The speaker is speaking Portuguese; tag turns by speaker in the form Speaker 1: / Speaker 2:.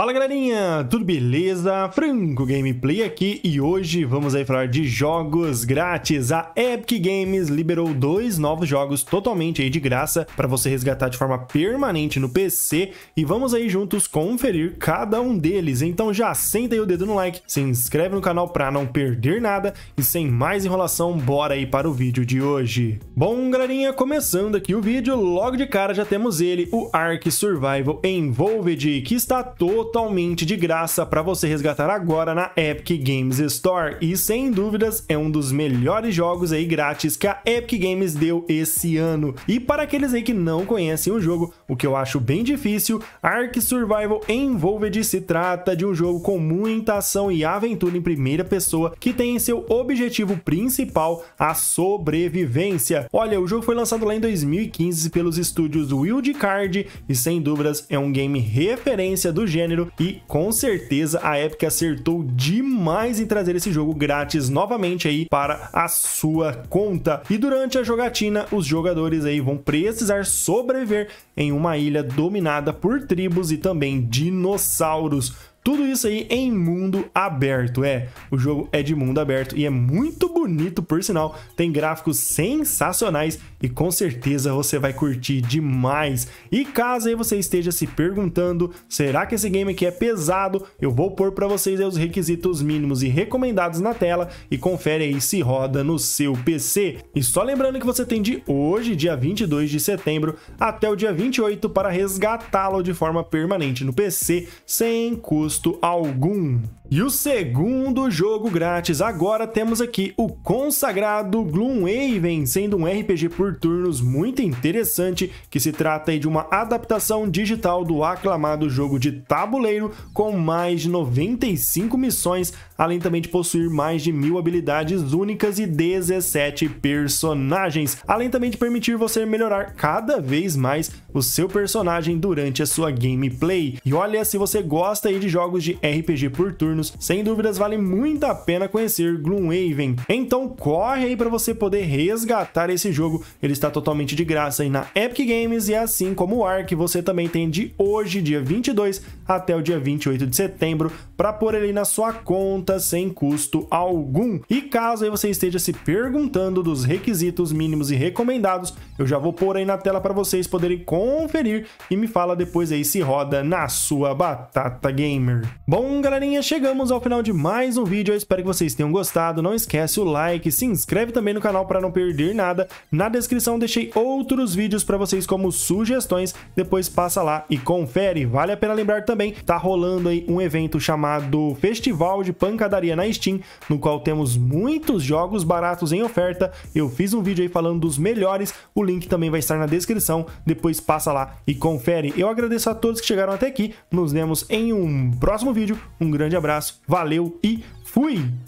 Speaker 1: Fala galerinha, tudo beleza? Franco Gameplay aqui e hoje vamos aí falar de jogos grátis. A Epic Games liberou dois novos jogos totalmente aí de graça para você resgatar de forma permanente no PC e vamos aí juntos conferir cada um deles. Então já senta aí o dedo no like, se inscreve no canal para não perder nada e sem mais enrolação, bora aí para o vídeo de hoje. Bom galerinha, começando aqui o vídeo, logo de cara já temos ele, o Ark Survival Envolved, que está todo totalmente de graça para você resgatar agora na Epic Games Store e sem dúvidas é um dos melhores jogos aí grátis que a Epic Games deu esse ano. E para aqueles aí que não conhecem o jogo, o que eu acho bem difícil, Ark Survival Envolved se trata de um jogo com muita ação e aventura em primeira pessoa que tem em seu objetivo principal a sobrevivência. Olha, o jogo foi lançado lá em 2015 pelos estúdios Wildcard e sem dúvidas é um game referência do gênero dinheiro e com certeza a Epic acertou demais em trazer esse jogo grátis novamente aí para a sua conta. E durante a jogatina, os jogadores aí vão precisar sobreviver em uma ilha dominada por tribos e também dinossauros. Tudo isso aí em mundo aberto, é. O jogo é de mundo aberto e é muito bonito, por sinal. Tem gráficos sensacionais e com certeza você vai curtir demais. E caso aí você esteja se perguntando, será que esse game aqui é pesado? Eu vou pôr para vocês os requisitos mínimos e recomendados na tela e confere aí se roda no seu PC. E só lembrando que você tem de hoje, dia 22 de setembro, até o dia 28 para resgatá-lo de forma permanente no PC sem custo custo algum. E o segundo jogo grátis, agora temos aqui o consagrado Gloomhaven, sendo um RPG por turnos muito interessante, que se trata de uma adaptação digital do aclamado jogo de tabuleiro com mais de 95 missões além também de possuir mais de mil habilidades únicas e 17 personagens, além também de permitir você melhorar cada vez mais o seu personagem durante a sua gameplay. E olha, se você gosta aí de jogos de RPG por turnos, sem dúvidas vale muito a pena conhecer Gloomhaven. Então corre aí para você poder resgatar esse jogo, ele está totalmente de graça aí na Epic Games e assim como o Ark, você também tem de hoje, dia 22, até o dia 28 de setembro, para pôr ele na sua conta conta sem custo algum. E caso aí você esteja se perguntando dos requisitos mínimos e recomendados, eu já vou pôr aí na tela para vocês poderem conferir e me fala depois aí se roda na sua batata gamer. Bom, galerinha, chegamos ao final de mais um vídeo. Eu espero que vocês tenham gostado. Não esquece o like, se inscreve também no canal para não perder nada. Na descrição deixei outros vídeos para vocês como sugestões. Depois passa lá e confere. Vale a pena lembrar também, tá rolando aí um evento chamado Festival de Punk. Pancadaria na Steam, no qual temos muitos jogos baratos em oferta. Eu fiz um vídeo aí falando dos melhores, o link também vai estar na descrição, depois passa lá e confere. Eu agradeço a todos que chegaram até aqui, nos vemos em um próximo vídeo, um grande abraço, valeu e fui!